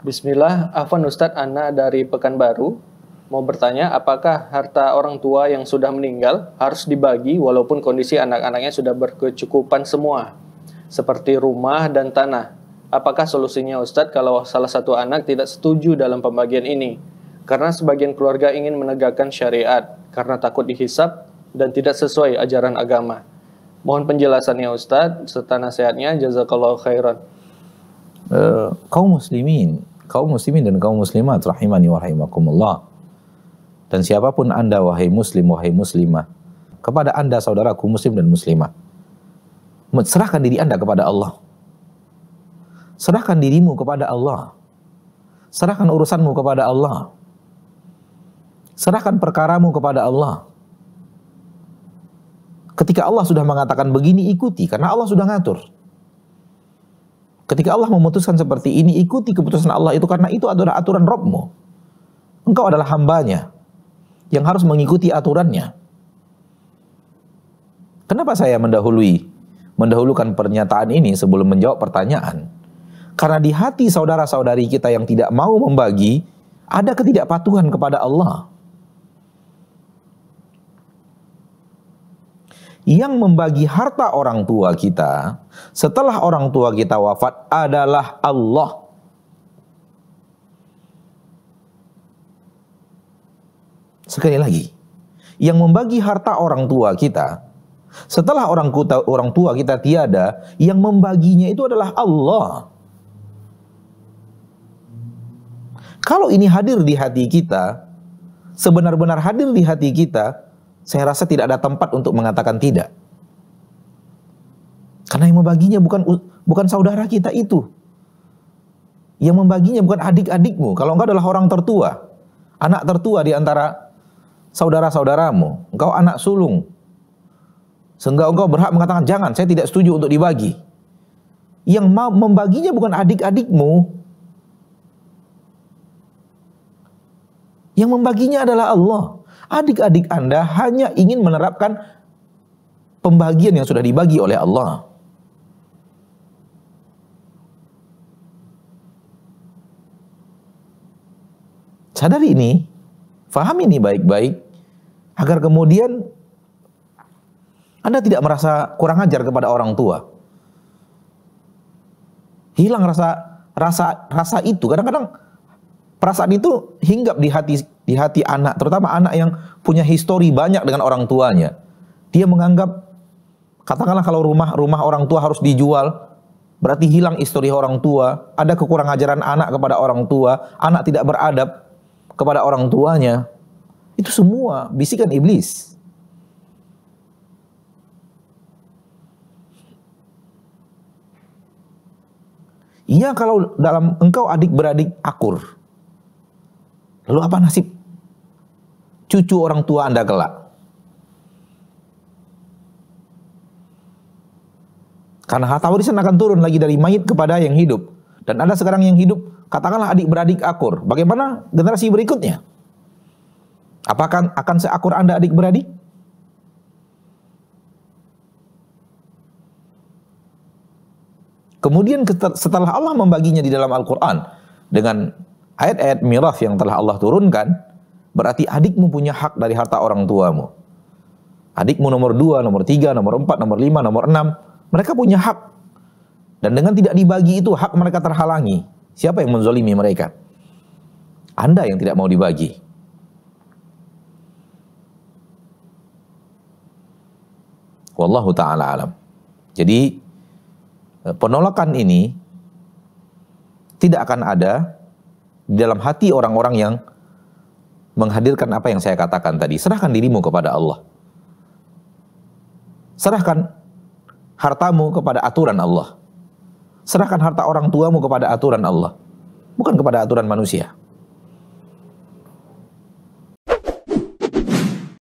Bismillah, Afan Ustadz Ana dari Pekanbaru mau bertanya apakah harta orang tua yang sudah meninggal harus dibagi walaupun kondisi anak-anaknya sudah berkecukupan semua seperti rumah dan tanah. Apakah solusinya Ustadz kalau salah satu anak tidak setuju dalam pembagian ini? Karena sebagian keluarga ingin menegakkan syariat karena takut dihisap dan tidak sesuai ajaran agama. Mohon penjelasannya Ustadz serta nasihatnya Jazakallah khairan. Uh, kaum muslimin kaum muslimin dan kaum muslimat rahimani wa rahimakumullah. Dan siapapun Anda wahai muslim wahai muslimah, kepada Anda saudaraku muslim dan muslimah. Serahkan diri Anda kepada Allah. Serahkan dirimu kepada Allah. Serahkan urusanmu kepada Allah. Serahkan perkaramu kepada Allah. Ketika Allah sudah mengatakan begini ikuti karena Allah sudah ngatur. Ketika Allah memutuskan seperti ini, ikuti keputusan Allah itu karena itu adalah aturan Robmu. Engkau adalah hambanya yang harus mengikuti aturannya. Kenapa saya mendahului, mendahulukan pernyataan ini sebelum menjawab pertanyaan? Karena di hati saudara-saudari kita yang tidak mau membagi, ada ketidakpatuhan kepada Allah. yang membagi harta orang tua kita setelah orang tua kita wafat adalah Allah. Sekali lagi, yang membagi harta orang tua kita setelah orang kuta, orang tua kita tiada, yang membaginya itu adalah Allah. Kalau ini hadir di hati kita, sebenar-benar hadir di hati kita, saya rasa tidak ada tempat untuk mengatakan tidak. Karena yang membaginya bukan bukan saudara kita itu. Yang membaginya bukan adik-adikmu, kalau enggak adalah orang tertua, anak tertua di antara saudara-saudaramu, engkau anak sulung. Sehingga engkau berhak mengatakan jangan, saya tidak setuju untuk dibagi. Yang mau membaginya bukan adik-adikmu, Yang membaginya adalah Allah adik-adik Anda hanya ingin menerapkan pembagian yang sudah dibagi oleh Allah. Sadari ini, faham ini baik-baik, agar kemudian Anda tidak merasa kurang ajar kepada orang tua. Hilang rasa rasa rasa itu. Kadang-kadang perasaan itu hinggap di hati di hati anak, terutama anak yang punya histori banyak dengan orang tuanya. Dia menganggap katakanlah kalau rumah rumah orang tua harus dijual, berarti hilang histori orang tua, ada kekurangan ajaran anak kepada orang tua, anak tidak beradab kepada orang tuanya. Itu semua bisikan iblis. Iya kalau dalam engkau adik beradik akur. Lalu apa nasib cucu orang tua Anda kelak. Karena harta warisan akan turun lagi dari mayit kepada yang hidup. Dan Anda sekarang yang hidup, katakanlah adik-beradik akur. Bagaimana generasi berikutnya? Apakah akan seakur Anda adik-beradik? Kemudian setelah Allah membaginya di dalam Al-Quran dengan ayat-ayat miraf yang telah Allah turunkan, Berarti adikmu punya hak dari harta orang tuamu. Adikmu nomor dua, nomor tiga, nomor empat, nomor lima, nomor enam. Mereka punya hak. Dan dengan tidak dibagi itu hak mereka terhalangi. Siapa yang menzolimi mereka? Anda yang tidak mau dibagi. Wallahu ta'ala alam. Jadi eh, penolakan ini tidak akan ada di dalam hati orang-orang yang menghadirkan apa yang saya katakan tadi. Serahkan dirimu kepada Allah. Serahkan hartamu kepada aturan Allah. Serahkan harta orang tuamu kepada aturan Allah. Bukan kepada aturan manusia.